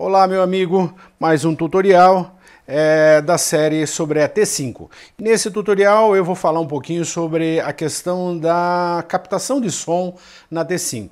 Olá meu amigo, mais um tutorial é, da série sobre a T5. Nesse tutorial eu vou falar um pouquinho sobre a questão da captação de som na T5.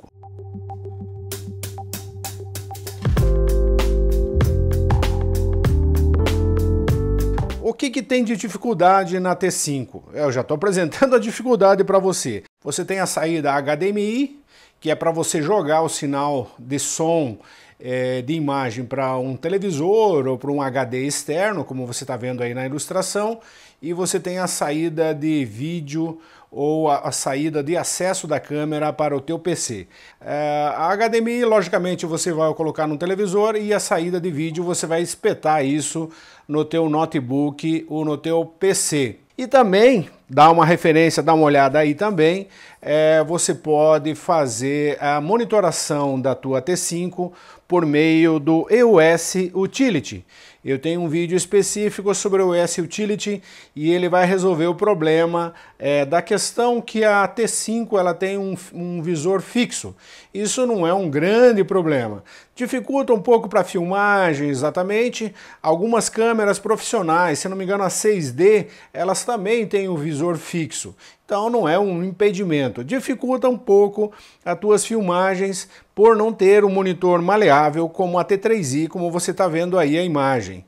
O que, que tem de dificuldade na T5? Eu já estou apresentando a dificuldade para você. Você tem a saída HDMI, que é para você jogar o sinal de som é, de imagem para um televisor ou para um HD externo, como você está vendo aí na ilustração, e você tem a saída de vídeo ou a, a, saída de acesso da câmera para o teu PC. É, a HDMI, logicamente, você vai colocar no televisor e a saída de vídeo você vai espetar isso no teu notebook ou no teu PC. E também, dá uma referência, dá uma olhada aí também, é, você pode fazer a monitoração da tua T5 por meio do EOS Utility. Eu tenho um vídeo específico sobre o S Utility e ele vai resolver o problema é, da questão que a T5 ela tem um, um visor fixo. Isso não é um grande problema. Dificulta um pouco para filmagem, exatamente. Algumas câmeras profissionais, se não me engano a 6D, elas também têm o um visor fixo. Então não é um impedimento. Dificulta um pouco as tuas filmagens por não ter um monitor maleável como a T3i, como você está vendo aí a imagem.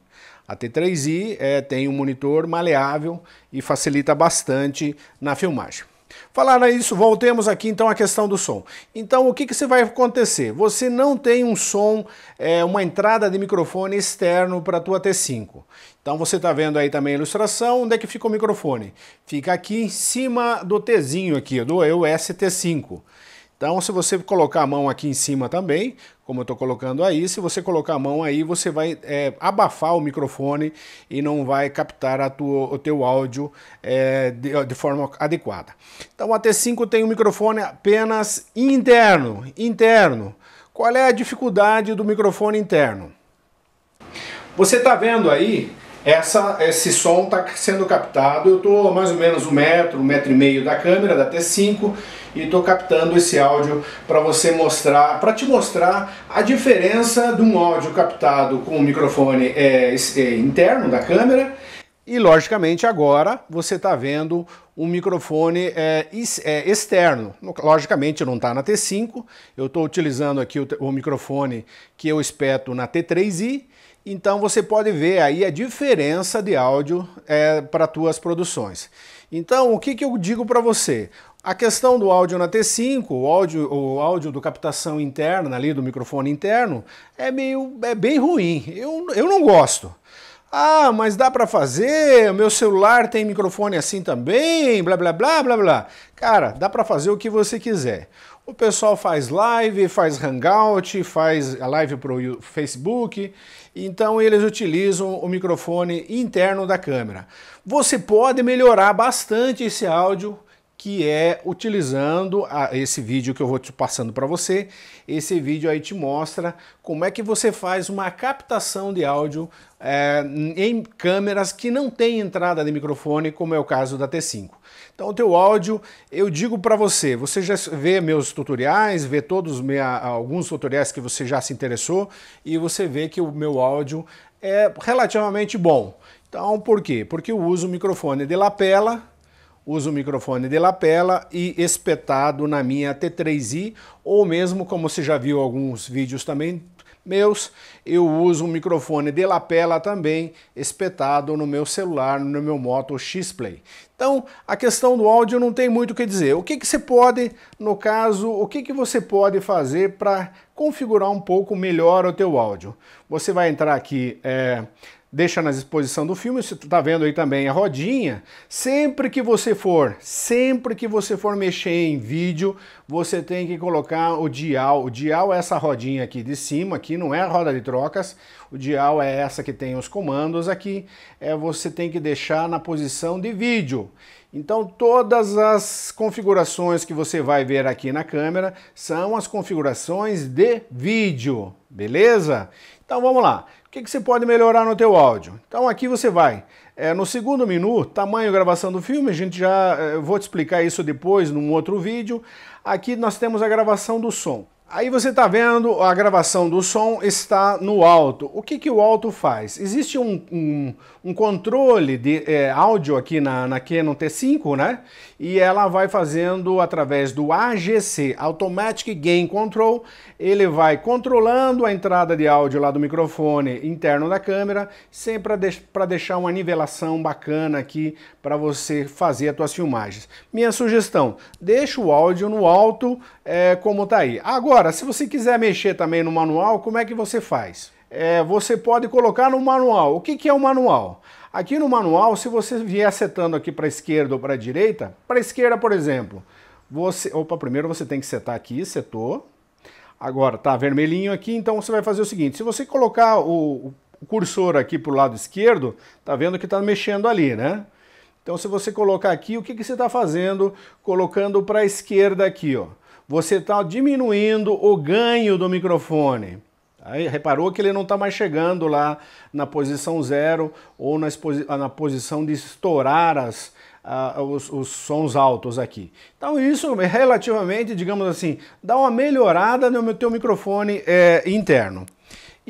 A T3i é, tem um monitor maleável e facilita bastante na filmagem. Falar isso, voltemos aqui então à questão do som. Então o que, que você vai acontecer? Você não tem um som, é, uma entrada de microfone externo para a tua T5. Então você está vendo aí também a ilustração, onde é que fica o microfone? Fica aqui em cima do Tzinho aqui, do EUS T5. Então, se você colocar a mão aqui em cima também, como eu estou colocando aí, se você colocar a mão aí, você vai é, abafar o microfone e não vai captar tua, o teu áudio é, de, de, forma adequada. Então, a T5 tem um microfone apenas interno, interno. Qual é a dificuldade do microfone interno? Você está vendo aí essa, esse som está sendo captado, eu estou mais ou menos um metro, um metro e meio da câmera, da T5, e estou captando esse áudio para você mostrar, para te mostrar a diferença de um áudio captado com o microfone é, é, interno da câmera. E logicamente agora você está vendo um microfone é, é externo. Logicamente não está na T5, eu estou utilizando aqui o, o microfone que eu espeto na T3i então você pode ver aí a diferença de áudio é, para tuas produções. Então o que, que eu digo para você? A questão do áudio na T5, o áudio, o áudio do captação interna ali, do microfone interno, é meio é bem ruim. Eu, eu não gosto. Ah, mas dá para fazer, meu celular tem microfone assim também, blá blá blá blá blá. Cara, dá para fazer o que você quiser. O pessoal faz live, faz hangout, faz a live para o Facebook, então eles utilizam o microfone interno da câmera. Você pode melhorar bastante esse áudio que é utilizando a, esse vídeo que eu vou te passando para você. Esse vídeo aí te mostra como é que você faz uma captação de áudio é, em câmeras que não tem entrada de microfone, como é o caso da T5. Então, o teu áudio, eu digo para você, você já vê meus tutoriais, vê todos minha, alguns tutoriais que você já se interessou e você vê que o meu áudio é relativamente bom. Então, por quê? Porque eu uso o microfone de lapela, uso o microfone de lapela e espetado na minha T3i, ou mesmo, como você já viu alguns vídeos também meus, eu uso um microfone de lapela também espetado no meu celular, no meu Moto X-Play. Então, a questão do áudio não tem muito o que dizer. O que, que você pode, no caso, o que, que você pode fazer para configurar um pouco melhor o teu áudio? Você vai entrar aqui é, deixa na exposição do filme, você está vendo aí também a rodinha. Sempre que você for, sempre que você for mexer em vídeo, você tem que colocar o dial. O dial é essa rodinha aqui de cima, aqui não é a roda de trocas. O dial é essa que tem os comandos aqui. É, você tem que deixar na posição de vídeo. Então todas as configurações que você vai ver aqui na câmera são as configurações de vídeo, beleza? Então vamos lá. O que, que você pode melhorar no teu áudio? Então aqui você vai é, no segundo menu, tamanho gravação do filme, a gente já é, eu vou te explicar isso depois num outro vídeo. Aqui nós temos a gravação do som. Aí você está vendo a gravação do som está no alto. O que, que o alto faz? Existe um, um, um controle de é, áudio aqui na, na Canon T5, né? E ela vai fazendo através do AGC, Automatic Gain Control. Ele vai controlando a entrada de áudio lá do microfone interno da câmera, sempre para deixar uma nivelação bacana aqui para você fazer as suas filmagens. Minha sugestão, deixa o áudio no alto é, como está aí. Agora, Agora, se você quiser mexer também no manual, como é que você faz? É, você pode colocar no manual. O que, que é o manual? Aqui no manual, se você vier setando aqui para a esquerda ou para a direita, para a esquerda, por exemplo, você... Opa, primeiro você tem que setar aqui, setou. Agora, tá vermelhinho aqui, então você vai fazer o seguinte, se você colocar o, o cursor aqui para o lado esquerdo, tá vendo que está mexendo ali, né? Então se você colocar aqui, o que, que você está fazendo? Colocando para a esquerda aqui, ó você está diminuindo o ganho do microfone. Aí reparou que ele não está mais chegando lá na posição zero ou na, na posição de estourar as, uh, os, os, sons altos aqui. Então isso é relativamente, digamos assim, dá uma melhorada no meu teu microfone é, interno.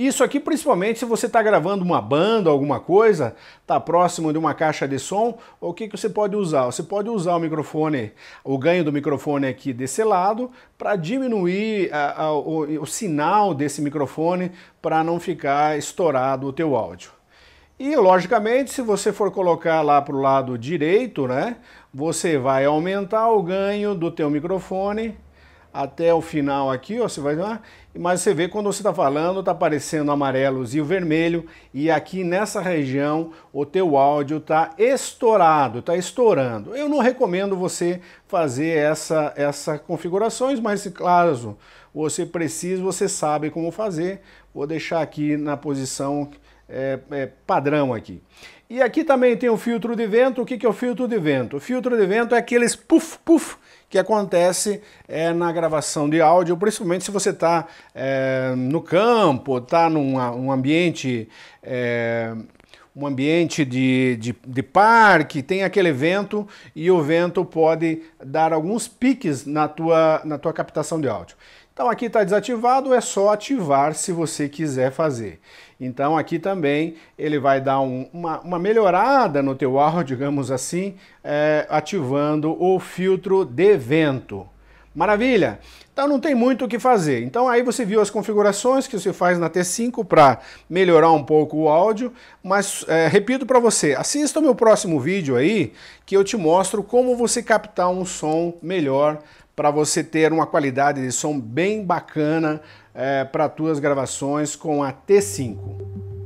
Isso aqui principalmente se você está gravando uma banda, alguma coisa, está próximo de uma caixa de som, o que, que você pode usar? Você pode usar o microfone, o ganho do microfone aqui desse lado, para diminuir a, a, o, o sinal desse microfone para não ficar estourado o teu áudio. E logicamente, se você for colocar lá para o lado direito, né, você vai aumentar o ganho do teu microfone até o final aqui, ó, você vai lá, mas você vê quando você está falando, está aparecendo amarelos e o vermelho, e aqui nessa região o teu áudio está estourado, está estourando. Eu não recomendo você fazer essa, essa configurações, mas caso você precise, você sabe como fazer. Vou deixar aqui na posição é, é, padrão aqui. E aqui também tem o filtro de vento. O que, que é o filtro de vento? O filtro de vento é aqueles puf puf que acontece é, na gravação de áudio, principalmente se você está é, no campo, está num um ambiente. É, um ambiente de, de, de, parque, tem aquele vento e o vento pode dar alguns piques na tua, na tua captação de áudio. Então aqui está desativado, é só ativar se você quiser fazer. Então aqui também ele vai dar um, uma, uma, melhorada no teu áudio, digamos assim, é, ativando o filtro de vento. Maravilha! Então não tem muito o que fazer. Então aí você viu as configurações que você faz na T5 para melhorar um pouco o áudio, mas é, repito para você, assista o meu próximo vídeo aí que eu te mostro como você captar um som melhor para você ter uma qualidade de som bem bacana é, eh, para tuas gravações com a T5.